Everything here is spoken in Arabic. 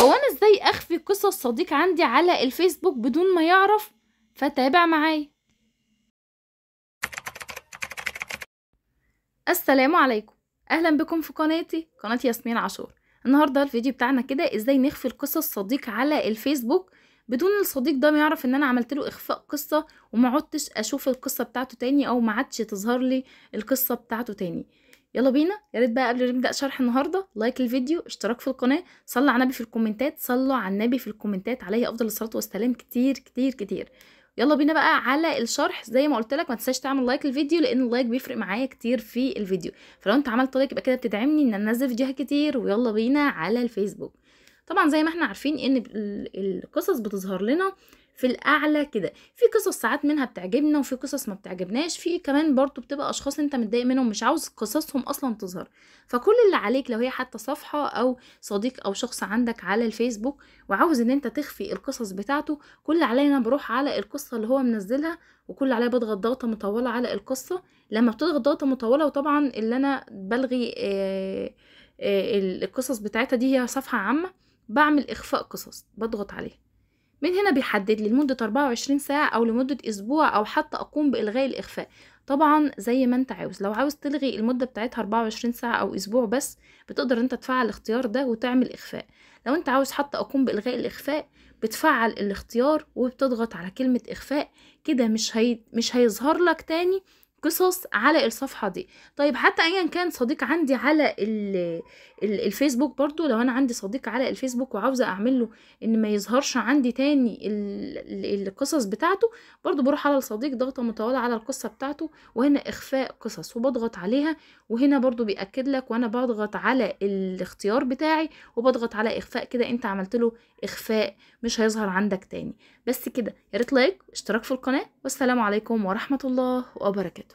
هو انا ازاي اخفي قصص صديق عندي على الفيسبوك بدون ما يعرف فتابع معايا السلام عليكم اهلا بكم في قناتي قناه ياسمين عاشور النهارده الفيديو بتاعنا كده ازاي نخفي القصص صديق على الفيسبوك بدون الصديق ده ما يعرف ان انا عملت له اخفاء قصه وما عدتش اشوف القصه بتاعته تاني او ما عدتش تظهر لي القصه بتاعته تاني يلا بينا يا ريت بقى قبل ما نبدا شرح النهارده لايك الفيديو اشتراك في القناه صلى على النبي في الكومنتات صلوا على النبي في الكومنتات عليه افضل الصلاه والسلام كتير كتير كتير يلا بينا بقى على الشرح زي ما قلت لك ما تنساش تعمل لايك للفيديو لان اللايك بيفرق معايا كتير في الفيديو فلو انت عملت لايك يبقى كده بتدعمني ان انا انزل فيديوهات كتير ويلا بينا على الفيسبوك طبعا زي ما احنا عارفين ان القصص بتظهر لنا في الاعلى كده في قصص ساعات منها بتعجبنا وفي قصص ما بتعجبناش في كمان برضو بتبقى اشخاص انت متضايق منهم مش عاوز قصصهم اصلا تظهر فكل اللي عليك لو هي حتى صفحه او صديق او شخص عندك على الفيسبوك وعاوز ان انت تخفي القصص بتاعته كل علينا بروح على القصه اللي هو منزلها وكل عليا بضغط ضغطه مطوله على القصه لما بتضغط ضغطه مطوله وطبعا اللي انا بلغي آآ آه، آآ آه، القصص بتاعتها دي هي صفحه عامه بعمل اخفاء قصص بضغط عليها من هنا بيحدد لي لمدة 24 ساعة أو لمدة أسبوع أو حتى أقوم بإلغاء الإخفاء طبعا زي ما انت عاوز لو عاوز تلغي المدة بتاعتها 24 ساعة أو أسبوع بس بتقدر انت تفعل الاختيار ده وتعمل إخفاء لو انت عاوز حتى أقوم بإلغاء الإخفاء بتفعل الاختيار وبتضغط على كلمة إخفاء كده مش, هي... مش هيظهر لك تاني قصص على الصفحة دي طيب حتى ايا كان صديق عندي على الفيسبوك برضو لو انا عندي صديق على الفيسبوك وعاوزة اعمل له ان ما يظهرش عندي تاني القصص بتاعته برضو بروح على الصديق ضغطة مطولة على القصة بتاعته وهنا اخفاء قصص وبضغط عليها وهنا برضو بيأكد لك وانا بضغط على الاختيار بتاعي وبضغط على اخفاء كده انت عملت له اخفاء مش هيظهر عندك تاني بس كده ياريت ريت لايك اشتراك في القناة والسلام عليكم ورحمة الله وبركاته